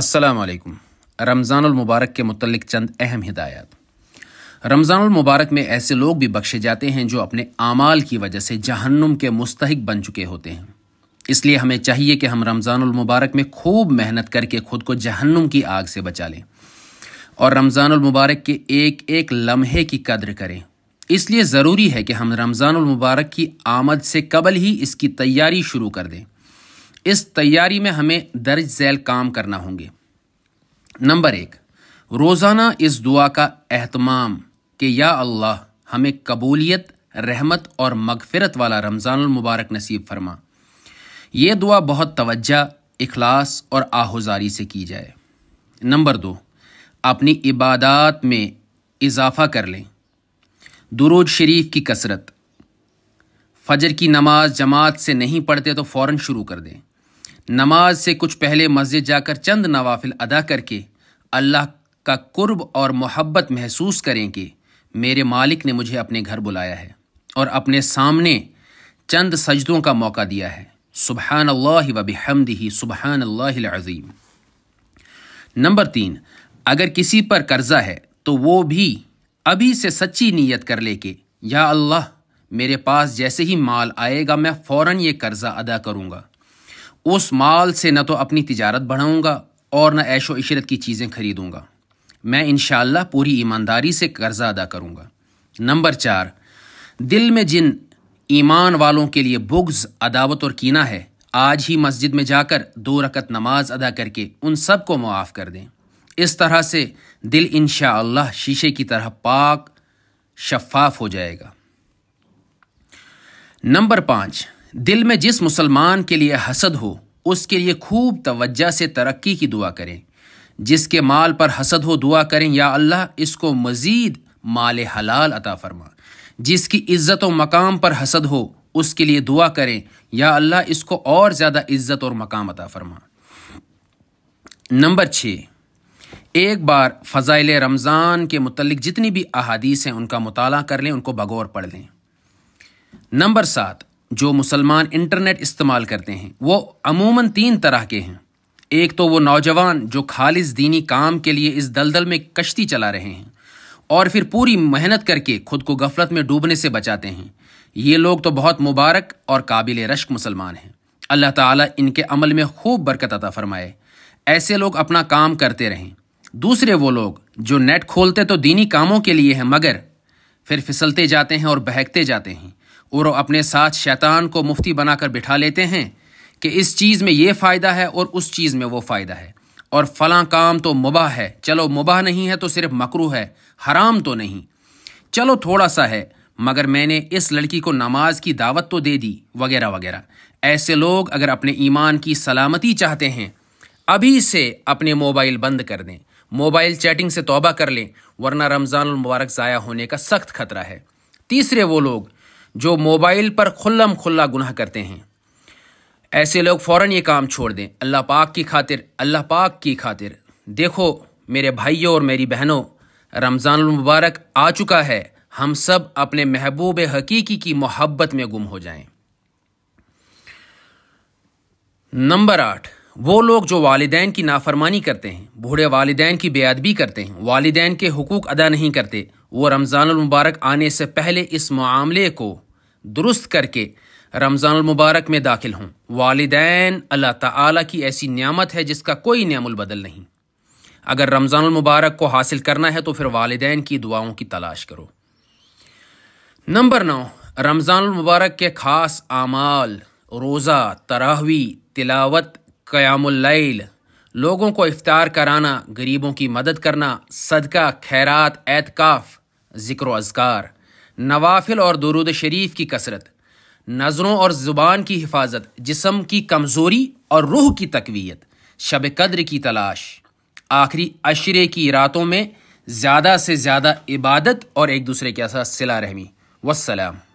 असलकम रमज़ानमबारक के मतलब चंद अहम हिदायत रमज़ानमबारक में ऐसे लोग भी बख्शे जाते हैं जो अपने आमाल की वजह से जहन्नुम के मुस्तक बन चुके होते हैं इसलिए हमें चाहिए कि हम रमज़ानमबारक में खूब मेहनत करके खुद को जहन्नुम की आग से बचा लें और रमज़ानमबारक के एक एक लम्हे की कद्र करें इसलिए ज़रूरी है कि हम रमज़ानमबारक की आमद से कबल ही इसकी तैयारी शुरू कर दें इस तैयारी में हमें दर्ज झैल काम करना होंगे नंबर एक रोज़ाना इस दुआ का अहतमाम कि या अल्लाह हमें कबूलियत रहमत और मगफरत वाला रमजानुल मुबारक नसीब फरमा ये दुआ बहुत तवज्जा इखलास और आहुजारी से की जाए नंबर दो अपनी इबादत में इजाफ़ा कर लें दुरूद शरीफ की कसरत फजर की नमाज जमात से नहीं पढ़ते तो फौरन शुरू कर दें नमाज से कुछ पहले मस्जिद जाकर चंद नवाफिल अदा करके अल्लाह का कुर्ब और मोहब्बत महसूस करें कि मेरे मालिक ने मुझे अपने घर बुलाया है और अपने सामने चंद सजदों का मौका दिया है सुबहान अल्लाह वब हमदी सुबहान अज़ीम नंबर तीन अगर किसी पर कर्जा है तो वो भी अभी से सच्ची नीयत कर ले कि या अल्लाह मेरे पास जैसे ही माल आएगा मैं फ़ौर ये कर्ज़ा अदा करूँगा उस माल से न तो अपनी तिजारत बढ़ाऊँगा और न ऐशो इशरत की चीज़ें खरीदूँगा मैं इन पूरी ईमानदारी से कर्ज़ा अदा करूँगा नंबर चार दिल में जिन ईमान वालों के लिए बुग्ज़ अदावत और कीना है आज ही मस्जिद में जाकर दो रकत नमाज अदा करके उन सब को मुआफ़ कर दें इस तरह से दिल इन शीशे की तरह पाक शफाफ हो जाएगा नंबर पाँच दिल में जिस मुसलमान के लिए हसद हो उसके लिए खूब तवज्जा से तरक्की की दुआ करें जिसके माल पर हसद हो दुआ करें या अल्लाह इसको मज़ीद माल हलाल अता फरमा जिसकी इज़्ज़त और मकाम पर हसद हो उसके लिए दुआ करें या अल्लाह इसको और ज़्यादा इज़्ज़त और मकाम अता फरमा नंबर छः एक बार फ़ज़ाइल रमज़ान के मतलब जितनी भी अहादीस हैं उनका मताल कर लें उनको बगौर पढ़ लें नंबर सात जो मुसलमान इंटरनेट इस्तेमाल करते हैं वो अमूमन तीन तरह के हैं एक तो वो नौजवान जो खालिज दीनी काम के लिए इस दलदल में कश्ती चला रहे हैं और फिर पूरी मेहनत करके खुद को गफलत में डूबने से बचाते हैं ये लोग तो बहुत मुबारक और काबिल रश्क मुसलमान हैं अल्लाह ताला इनके अमल में खूब बरकत अता फरमाए ऐसे लोग अपना काम करते रहें दूसरे वो लोग जो नेट खोलते तो दीनी कामों के लिए हैं मगर फिर फिसलते जाते हैं और बहकते जाते हैं और अपने साथ शैतान को मुफ्ती बनाकर बिठा लेते हैं कि इस चीज़ में ये फ़ायदा है और उस चीज़ में वो फ़ायदा है और फलां काम तो मुबाह है चलो मुबाह नहीं है तो सिर्फ मकरू है हराम तो नहीं चलो थोड़ा सा है मगर मैंने इस लड़की को नमाज की दावत तो दे दी वगैरह वगैरह ऐसे लोग अगर अपने ईमान की सलामती चाहते हैं अभी से अपने मोबाइल बंद कर दें मोबाइल चैटिंग से तौबा कर लें वरना रमज़ान मुबारक ज़ाया होने का सख्त खतरा है तीसरे वो लोग जो मोबाइल पर खुल्लम खुल्ला गुनाह करते हैं ऐसे लोग फ़ौर ये काम छोड़ दें अल्लाह पाक की खातिर अल्लाह पाक की खातिर देखो मेरे भाइयों और मेरी बहनों रमज़ान मुबारक आ चुका है हम सब अपने महबूब हकीकी की मोहब्बत में गुम हो जाएं। नंबर आठ वो लोग जो वालदेन की नाफरमानी करते हैं बूढ़े वालदेन की बेअदबी करते हैं वालदेन के हकूक़ अदा नहीं करते वो रमज़ानमबारक आने से पहले इस मामले को दुरुस्त करके रमज़ानमबारक में दाखिल हों वालदेन अल्लाह ताला की ऐसी नियामत है जिसका कोई बदल नहीं अगर रमज़ानमबारक को हासिल करना है तो फिर वालदेन की दुआओं की तलाश करो नंबर नौ रमज़ानमबारक के ख़ास आमाल रोज़ा तरावी तिलावत क़यामल लोगों को इफ्तार कराना गरीबों की मदद करना सदका खैरात एतकाफ़ ज़िक्र अजकार नवाफिल और दरुद शरीफ की कसरत नज़रों और ज़ुबान की हिफाजत जिसम की कमज़ोरी और रूह की तकवीत शब कद्र की तलाश आखिरी अशरे की रातों में ज़्यादा से ज़्यादा इबादत और एक दूसरे के साथ सिला रहमी वसलाम